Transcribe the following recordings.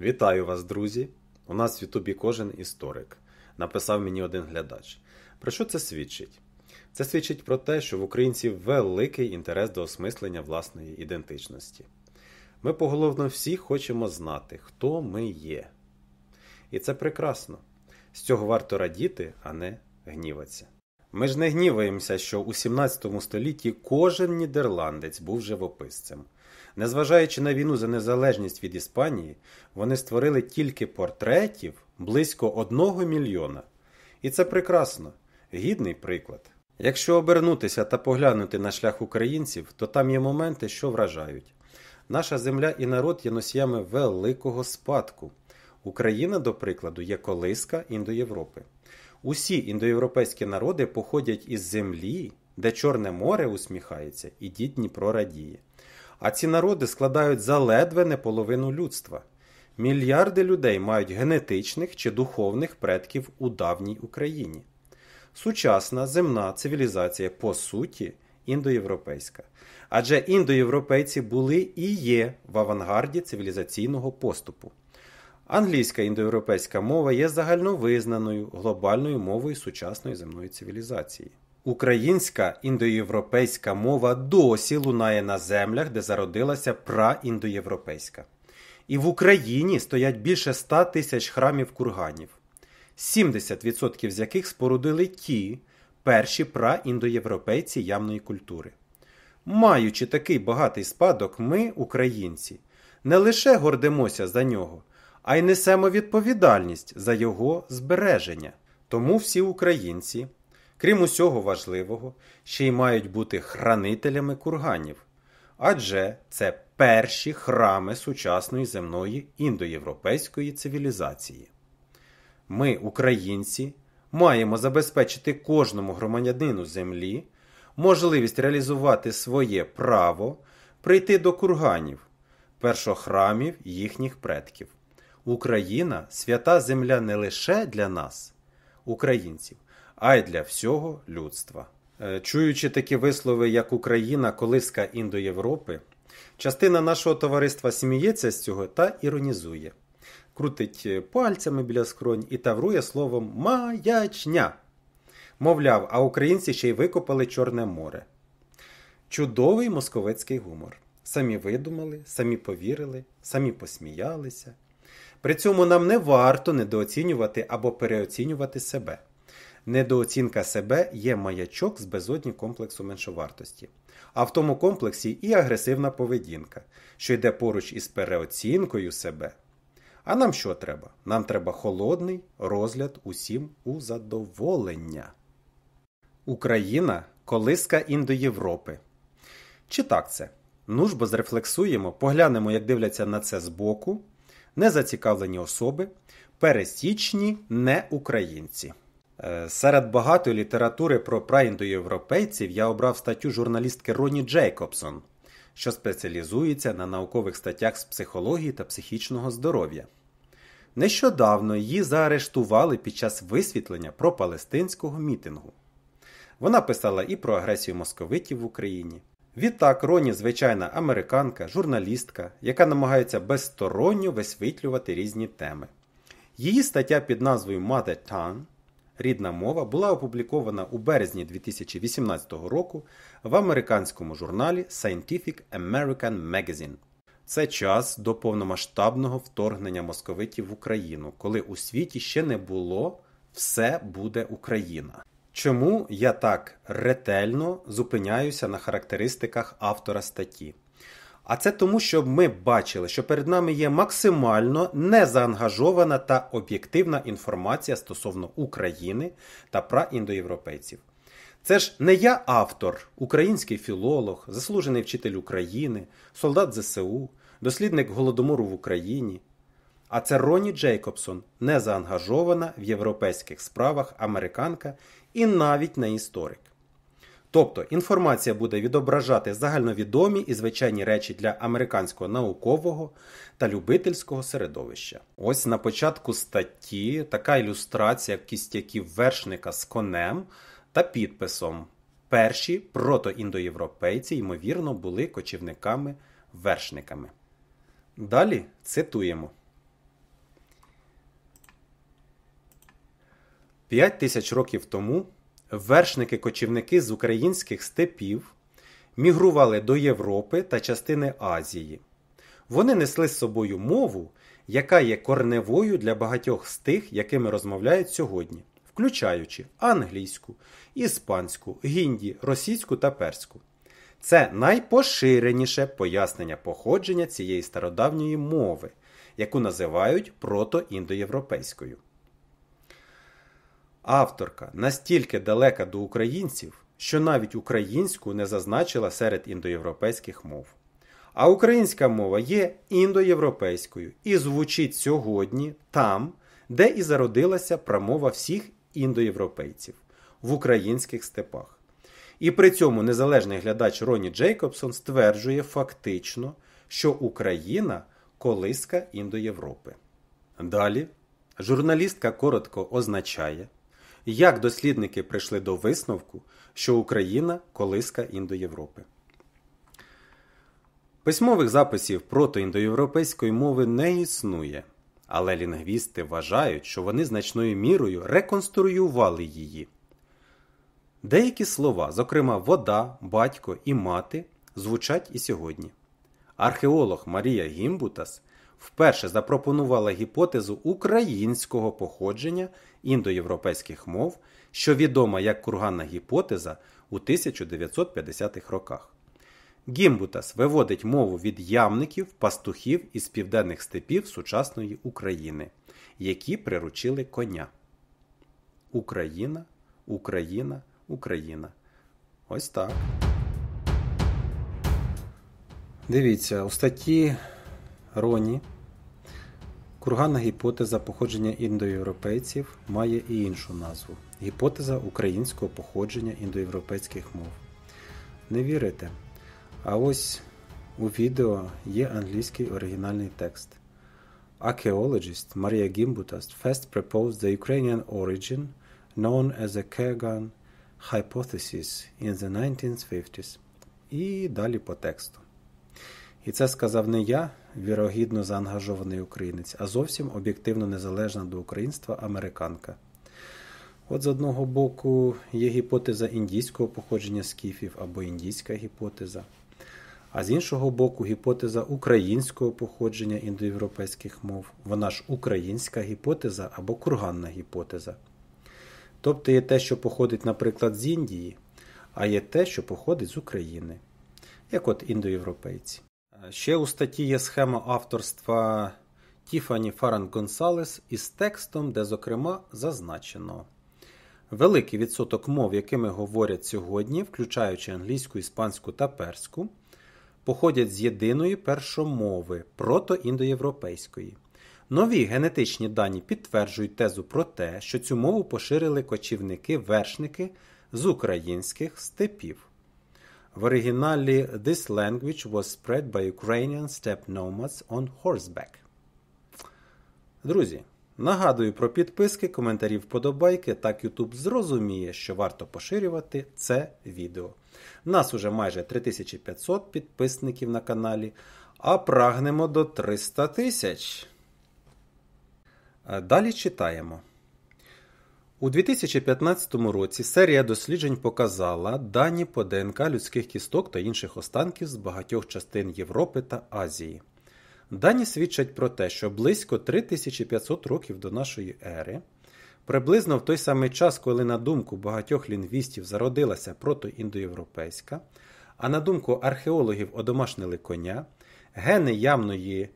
Вітаю вас, друзі! У нас в Ютубі кожен історик, написав мені один глядач. Про що це свідчить? Це свідчить про те, що в українців великий інтерес до осмислення власної ідентичності. Ми поголовно всі хочемо знати, хто ми є. І це прекрасно. З цього варто радіти, а не гніватися. Ми ж не гніваємося, що у 17 столітті кожен нідерландець був живописцем. Незважаючи на війну за незалежність від Іспанії, вони створили тільки портретів близько одного мільйона. І це прекрасно, гідний приклад. Якщо обернутися та поглянути на шлях українців, то там є моменти, що вражають. Наша земля і народ є носіями великого спадку. Україна, до прикладу, є колиска індоєвропи. Усі індоєвропейські народи походять із землі, де Чорне море усміхається і дід Дніпро радіє а ці народи складають заледве не половину людства. Мільярди людей мають генетичних чи духовних предків у давній Україні. Сучасна земна цивілізація по суті індоєвропейська. Адже індоєвропейці були і є в авангарді цивілізаційного поступу. Англійська індоєвропейська мова є загальновизнаною глобальною мовою сучасної земної цивілізації. Українська індоєвропейська мова досі лунає на землях, де зародилася праіндоєвропейська. І в Україні стоять більше 100 тисяч храмів курганів, 70% з яких спорудили ті перші праіндоєвропейці явної культури. Маючи такий багатий спадок, ми, українці, не лише гордимося за нього, а й несемо відповідальність за його збереження. Тому всі українці. Крім усього важливого, ще й мають бути хранителями курганів, адже це перші храми сучасної земної індоєвропейської цивілізації. Ми, українці, маємо забезпечити кожному громадянину землі можливість реалізувати своє право прийти до курганів, першохрамів їхніх предків. Україна свята земля не лише для нас, українців а й для всього людства. Е, чуючи такі вислови, як Україна, колиска індоєвропи, частина нашого товариства сміється з цього та іронізує, крутить е, пальцями біля скронь і таврує словом маячня. Мовляв, а українці ще й викопали Чорне море. Чудовий московецький гумор. Самі видумали, самі повірили, самі посміялися. При цьому нам не варто недооцінювати або переоцінювати себе недооцінка себе є маячок з безодні комплексу меншовартості. А в тому комплексі і агресивна поведінка, що йде поруч із переоцінкою себе. А нам що треба? Нам треба холодний розгляд усім у задоволення. Україна колиска індоєвропи. Чи так це? Ну ж бо зрефлексуємо, поглянемо, як дивляться на це збоку, незацікавлені особи, пересічні неукраїнці. Е, серед багатої літератури про праіндоєвропейців я обрав статтю журналістки Роні Джейкобсон, що спеціалізується на наукових статтях з психології та психічного здоров'я. Нещодавно її заарештували під час висвітлення про палестинського мітингу. Вона писала і про агресію московитів в Україні. Відтак Роні звичайна американка, журналістка, яка намагається безсторонньо висвітлювати різні теми. Її стаття під назвою Mother Tongue Рідна мова була опублікована у березні 2018 року в американському журналі Scientific American Magazine. Це час до повномасштабного вторгнення московитів в Україну, коли у світі ще не було все буде Україна. Чому я так ретельно зупиняюся на характеристиках автора статті? А це тому, щоб ми бачили, що перед нами є максимально незаангажована та об'єктивна інформація стосовно України та праіндоєвропейців. Це ж не я автор, український філолог, заслужений вчитель України, солдат ЗСУ, дослідник голодомору в Україні. А це Роні Джейкобсон, не заангажована в європейських справах американка і навіть не історик. Тобто інформація буде відображати загальновідомі і звичайні речі для американського наукового та любительського середовища. Ось на початку статті така ілюстрація кістяків вершника з конем та підписом. Перші протоіндоєвропейці, ймовірно, були кочівниками-вершниками. Далі цитуємо. П'ять тисяч років тому вершники-кочівники з українських степів мігрували до Європи та частини Азії. Вони несли з собою мову, яка є корневою для багатьох з тих, якими розмовляють сьогодні, включаючи англійську, іспанську, гінді, російську та перську. Це найпоширеніше пояснення походження цієї стародавньої мови, яку називають протоіндоєвропейською. Авторка настільки далека до українців, що навіть українську не зазначила серед індоєвропейських мов. А українська мова є індоєвропейською і звучить сьогодні там, де і зародилася промова всіх індоєвропейців в українських степах. І при цьому незалежний глядач Роні Джейкобсон стверджує фактично, що Україна колиска індоєвропи. Далі журналістка коротко означає як дослідники прийшли до висновку, що Україна колиска індоєвропи. Письмових записів протоіндоєвропейської мови не існує, але лінгвісти вважають, що вони значною мірою реконструювали її. Деякі слова, зокрема вода, батько і мати, звучать і сьогодні. Археолог Марія Гімбутас вперше запропонувала гіпотезу українського походження індоєвропейських мов, що відома як курганна гіпотеза у 1950-х роках. Гімбутас виводить мову від ямників, пастухів із південних степів сучасної України, які приручили коня. Україна, Україна, Україна. Ось так. Дивіться, у статті Роні Курганна гіпотеза походження індоєвропейців має і іншу назву гіпотеза українського походження індоєвропейських мов. Не вірите? А ось у відео є англійський оригінальний текст. Archaeologist Maria Gimbutas first proposed the Ukrainian origin known as the Kurgan hypothesis in the 1950s. І далі по тексту. І це сказав не я, вірогідно заангажований українець, а зовсім об'єктивно незалежна до українства американка. От з одного боку є гіпотеза індійського походження скіфів або індійська гіпотеза, а з іншого боку, гіпотеза українського походження індоєвропейських мов, вона ж українська гіпотеза або курганна гіпотеза. Тобто є те, що походить, наприклад, з Індії, а є те, що походить з України, як от індоєвропейці. Ще у статті є схема авторства Тіфані Фаран Гонсалес із текстом, де, зокрема, зазначено. Великий відсоток мов, якими говорять сьогодні, включаючи англійську, іспанську та перську, походять з єдиної першомови протоіндоєвропейської. Нові генетичні дані підтверджують тезу про те, що цю мову поширили кочівники-вершники з українських степів. В оригіналі this language was spread by Ukrainian steppe nomads on horseback. Друзі. Нагадую про підписки, коментарі вподобайки. Так YouTube зрозуміє, що варто поширювати це відео. Нас уже майже 3500 підписників на каналі, а прагнемо до 300 тисяч. Е, далі читаємо. У 2015 році серія досліджень показала дані по ДНК людських кісток та інших останків з багатьох частин Європи та Азії. Дані свідчать про те, що близько 3500 років до нашої ери, приблизно в той самий час, коли, на думку багатьох лінгвістів, зародилася протоіндоєвропейська, а на думку археологів одомашнили коня, гени явної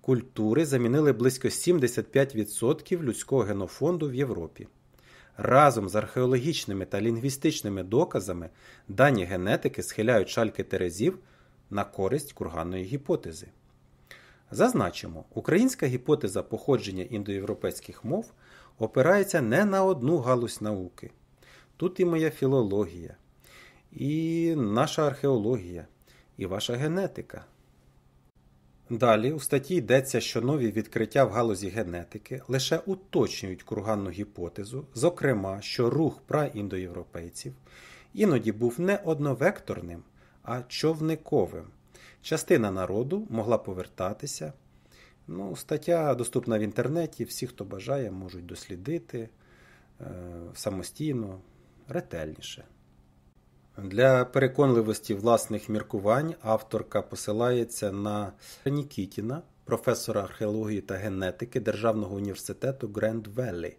культури замінили близько 75% людського генофонду в Європі. Разом з археологічними та лінгвістичними доказами дані генетики схиляють шальки терезів на користь курганної гіпотези. Зазначимо, українська гіпотеза походження індоєвропейських мов опирається не на одну галузь науки. Тут і моя філологія, і наша археологія, і ваша генетика. Далі у статті йдеться, що нові відкриття в галузі генетики лише уточнюють курганну гіпотезу, зокрема, що рух праіндоєвропейців іноді був не одновекторним, а човниковим. Частина народу могла повертатися. Ну, Стаття доступна в інтернеті, всі, хто бажає, можуть дослідити е, самостійно, ретельніше. Для переконливості власних міркувань авторка посилається на Нікітіна, професора археології та генетики Державного університету Гренд Веллі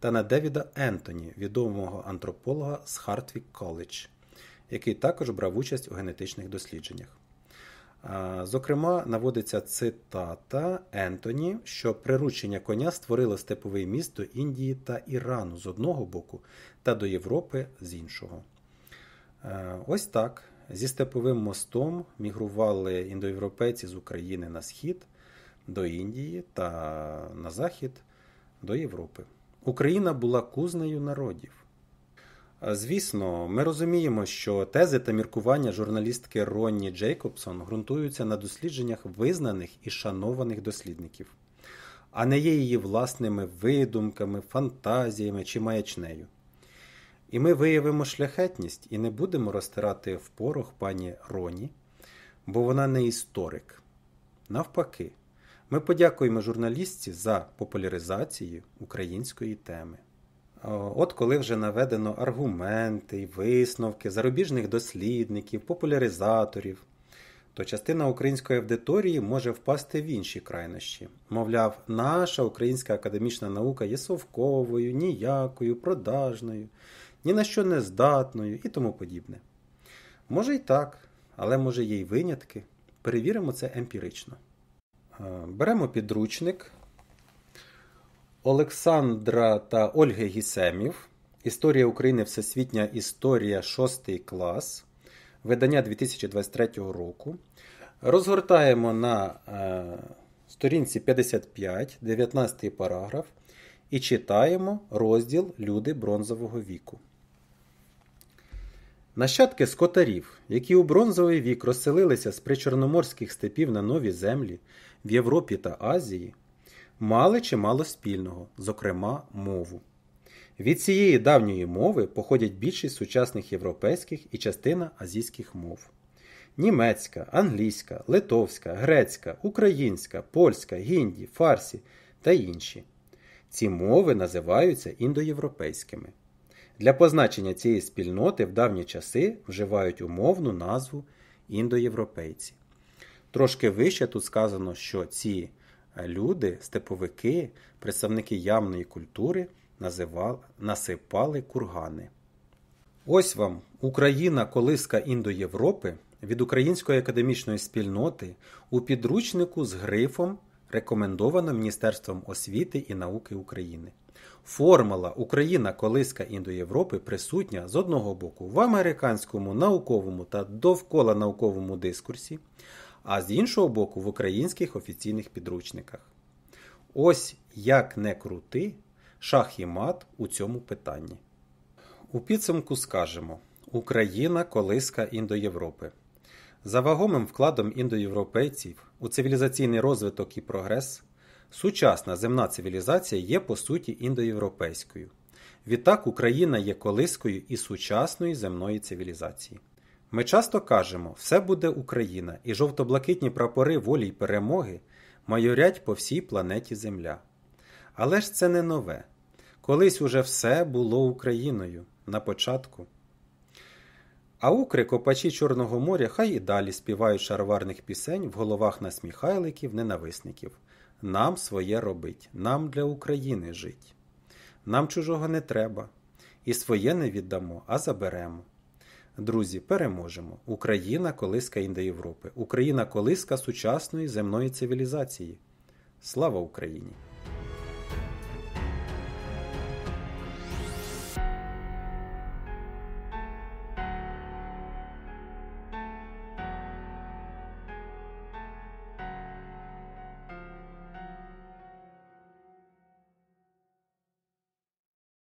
та на Девіда Ентоні, відомого антрополога з Хартвік Коледж, який також брав участь у генетичних дослідженнях. Зокрема, наводиться цитата Ентоні, що приручення коня створило степовий міст до Індії та Ірану з одного боку та до Європи з іншого. Е, ось так. Зі степовим мостом мігрували індоєвропейці з України на схід до Індії та на захід до Європи. Україна була кузнею народів. Е, звісно, ми розуміємо, що тези та міркування журналістки Ронні Джейкобсон ґрунтуються на дослідженнях визнаних і шанованих дослідників, а не є її власними видумками, фантазіями чи маячнею. І ми виявимо шляхетність і не будемо розтирати в порох пані Роні, бо вона не історик. Навпаки, ми подякуємо журналістці за популяризацію української теми. От коли вже наведено аргументи і висновки зарубіжних дослідників, популяризаторів, то частина української аудиторії може впасти в інші крайнощі. Мовляв, наша українська академічна наука є совковою, ніякою, продажною ні на що не здатною і тому подібне. Може і так, але може є й винятки. Перевіримо це емпірично. Е, беремо підручник Олександра та Ольги Гісемів. Історія України Всесвітня історія 6 клас. Видання 2023 року. Розгортаємо на е, сторінці 55, 19 параграф. І читаємо розділ Люди бронзового віку. Нащадки скотарів, які у бронзовий вік розселилися з причорноморських степів на нові землі в Європі та Азії, мали чимало спільного, зокрема мову. Від цієї давньої мови походять більшість сучасних європейських і частина азійських мов. Німецька, англійська, литовська, грецька, українська, польська, гінді, фарсі та інші. Ці мови називаються індоєвропейськими. Для позначення цієї спільноти в давні часи вживають умовну назву індоєвропейці. Трошки вище тут сказано, що ці е, люди, степовики, представники явної культури, називали, насипали кургани. Ось вам Україна колиска індоєвропи від Української академічної спільноти у підручнику з грифом, рекомендовано Міністерством освіти і науки України. Формула Україна колиска індоєвропи присутня з одного боку в американському науковому та довкола науковому дискурсі, а з іншого боку в українських офіційних підручниках. Ось як не крути шах і мат у цьому питанні. У підсумку скажемо: Україна колиска індоєвропи. За вагомим вкладом індоєвропейців у цивілізаційний розвиток і прогрес. Сучасна земна цивілізація є по суті індоєвропейською. Відтак Україна є колискою і сучасної земної цивілізації. Ми часто кажемо, все буде Україна, і жовто-блакитні прапори волі й перемоги майорять по всій планеті Земля. Але ж це не нове. Колись уже все було Україною на початку. А укри копачі Чорного моря хай і далі співають шароварних пісень в головах насміхайликів, ненависників. Нам своє робить, нам для України жить. Нам чужого не треба. І своє не віддамо, а заберемо. Друзі, переможемо. Україна колиска Індоєвропи. Україна колиска сучасної земної цивілізації. Слава Україні!